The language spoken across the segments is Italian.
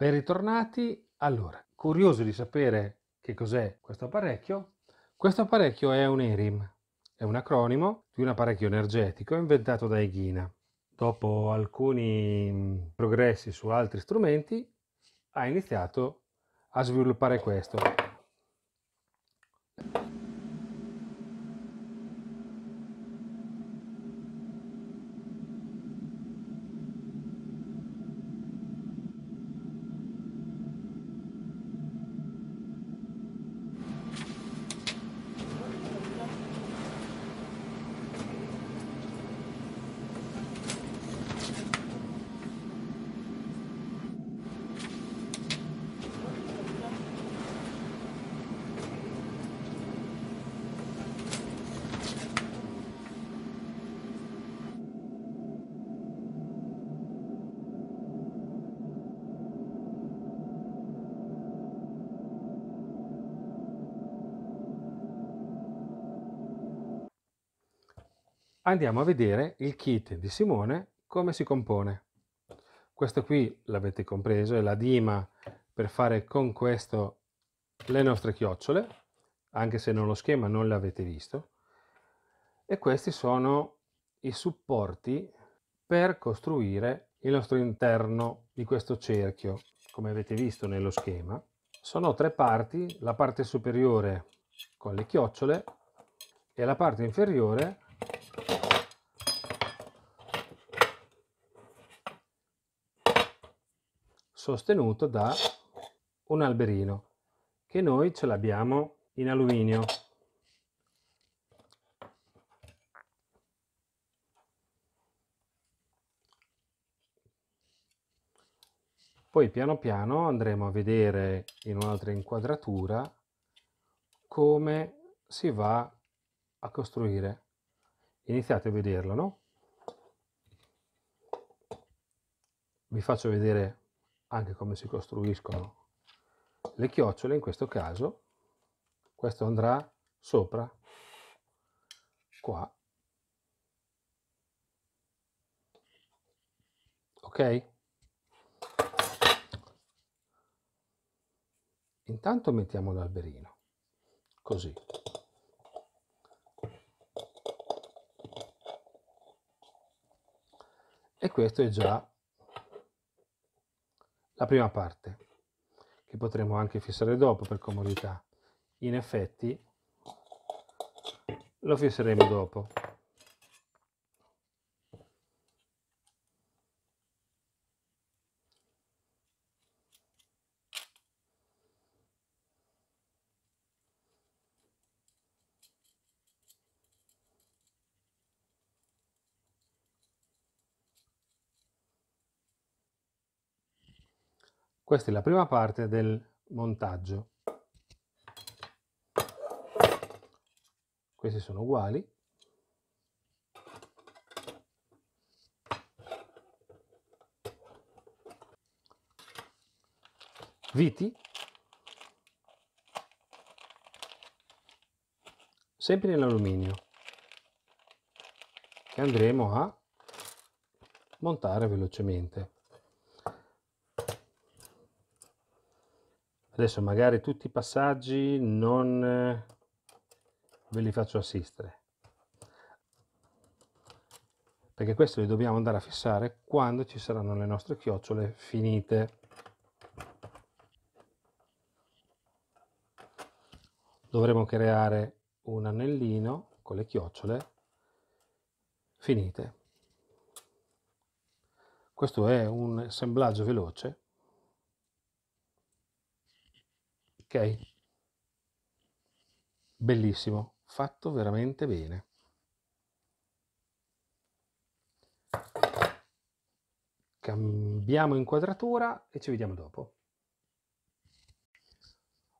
Ben ritornati. Allora, curioso di sapere che cos'è questo apparecchio? Questo apparecchio è un ERIM, è un acronimo di un apparecchio energetico inventato da Eghina. Dopo alcuni mm, progressi su altri strumenti, ha iniziato a sviluppare questo. andiamo a vedere il kit di Simone come si compone. Questo qui l'avete compreso, è la dima per fare con questo le nostre chiocciole, anche se non lo schema non l'avete visto. E questi sono i supporti per costruire il nostro interno di questo cerchio, come avete visto nello schema. Sono tre parti, la parte superiore con le chiocciole e la parte inferiore sostenuto da un alberino che noi ce l'abbiamo in alluminio. Poi piano piano andremo a vedere in un'altra inquadratura come si va a costruire. Iniziate a vederlo, no? Vi faccio vedere anche come si costruiscono le chiocciole in questo caso questo andrà sopra qua ok intanto mettiamo l'alberino così e questo è già la prima parte, che potremo anche fissare dopo per comodità. In effetti lo fisseremo dopo. Questa è la prima parte del montaggio. queste sono uguali. Viti. Sempre nell'alluminio. Che andremo a montare velocemente. Adesso magari tutti i passaggi non eh, ve li faccio assistere, perché questo li dobbiamo andare a fissare quando ci saranno le nostre chiocciole finite. Dovremo creare un anellino con le chiocciole finite. Questo è un assemblaggio veloce ok bellissimo fatto veramente bene cambiamo inquadratura e ci vediamo dopo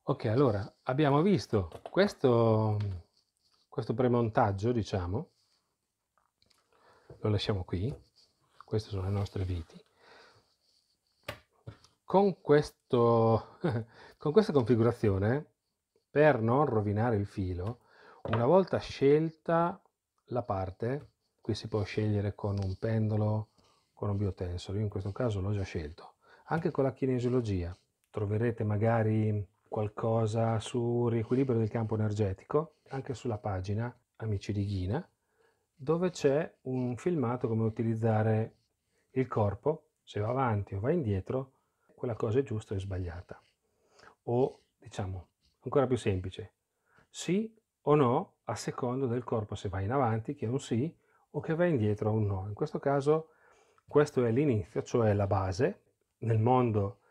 ok allora abbiamo visto questo questo premontaggio diciamo lo lasciamo qui queste sono le nostre viti con, questo, con questa configurazione, per non rovinare il filo, una volta scelta la parte, qui si può scegliere con un pendolo, con un biotensor, io in questo caso l'ho già scelto, anche con la kinesiologia, troverete magari qualcosa sul riequilibrio del campo energetico, anche sulla pagina Amici di Ghina, dove c'è un filmato come utilizzare il corpo, se va avanti o va indietro, quella cosa è giusta o è sbagliata. O, diciamo, ancora più semplice, sì o no a secondo del corpo se vai in avanti, che è un sì, o che va indietro un no. In questo caso questo è l'inizio, cioè la base. Nel mondo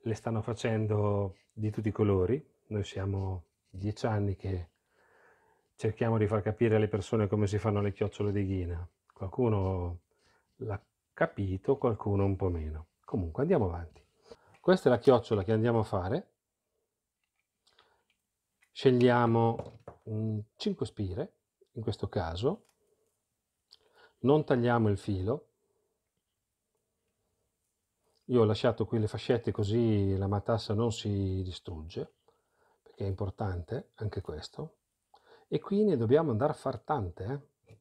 le stanno facendo di tutti i colori. Noi siamo dieci anni che cerchiamo di far capire alle persone come si fanno le chiocciole di ghina. Qualcuno l'ha capito, qualcuno un po' meno. Comunque andiamo avanti questa è la chiocciola che andiamo a fare, scegliamo 5 spire, in questo caso, non tagliamo il filo, io ho lasciato qui le fascette così la matassa non si distrugge, perché è importante anche questo, e qui ne dobbiamo andare a far tante, eh?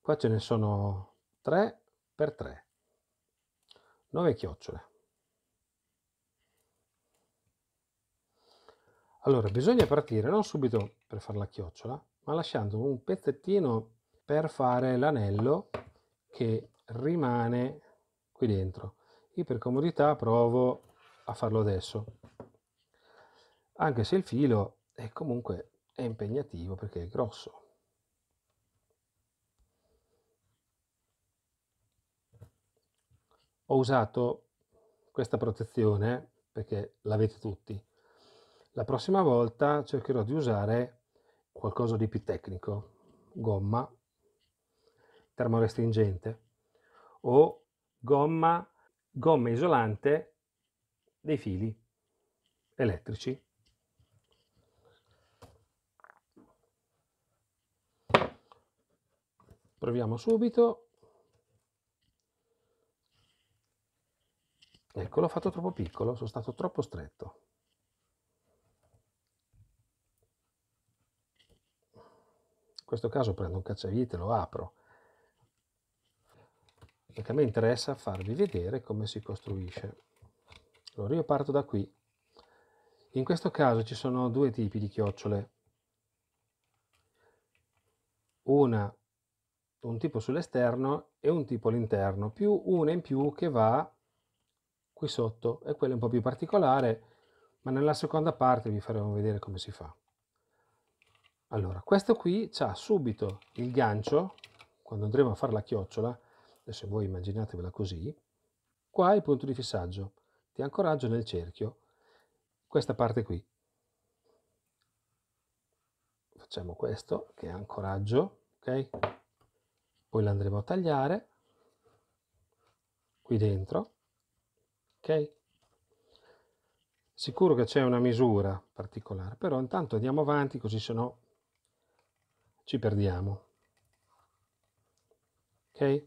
qua ce ne sono 3 per 3, 9 chiocciole. Allora, bisogna partire non subito per fare la chiocciola, ma lasciando un pezzettino per fare l'anello che rimane qui dentro. Io per comodità provo a farlo adesso, anche se il filo è comunque è impegnativo perché è grosso. Ho usato questa protezione perché l'avete tutti, la prossima volta cercherò di usare qualcosa di più tecnico, gomma termorestringente o gomma, gomma isolante dei fili elettrici. Proviamo subito. Ecco, l'ho fatto troppo piccolo, sono stato troppo stretto. questo caso prendo un cacciavite, e lo apro, perché a me interessa farvi vedere come si costruisce. Allora io parto da qui. In questo caso ci sono due tipi di chiocciole. Una, un tipo sull'esterno e un tipo all'interno, più una in più che va qui sotto, e quella un po' più particolare, ma nella seconda parte vi faremo vedere come si fa. Allora, questo qui ha subito il gancio, quando andremo a fare la chiocciola, adesso voi immaginatevela così, qua il punto di fissaggio, ti ancoraggio nel cerchio, questa parte qui. Facciamo questo, che è ancoraggio, ok? Poi l'andremo a tagliare, qui dentro, ok? Sicuro che c'è una misura particolare, però intanto andiamo avanti, così se no ci perdiamo. Ok?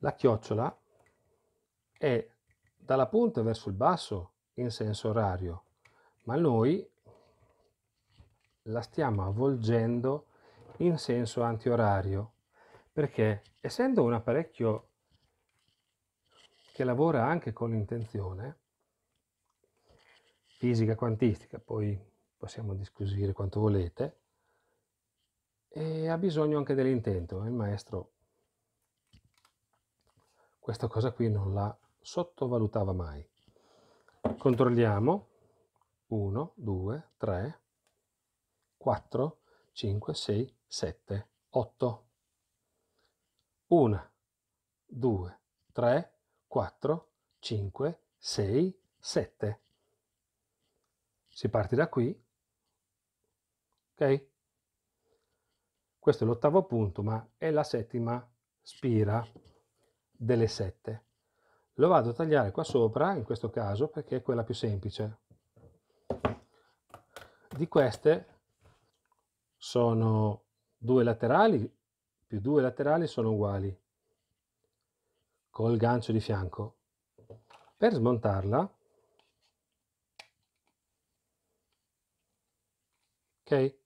La chiocciola è dalla punta verso il basso in senso orario, ma noi la stiamo avvolgendo in senso antiorario, perché essendo un apparecchio che lavora anche con l'intenzione, fisica quantistica, poi possiamo discutere quanto volete, e ha bisogno anche dell'intento. Il maestro questa cosa qui non la sottovalutava mai. Controlliamo 1, 2, 3, 4, 5, 6, 7, 8. 1, 2, 3, 4, 5, 6, 7. Si parte da qui. Ok? Questo è l'ottavo punto, ma è la settima spira delle sette. Lo vado a tagliare qua sopra, in questo caso, perché è quella più semplice. Di queste sono due laterali più due laterali sono uguali col gancio di fianco. Per smontarla, ok?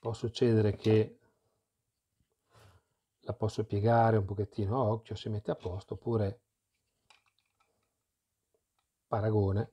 Può succedere che la posso piegare un pochettino a occhio, si mette a posto, oppure paragone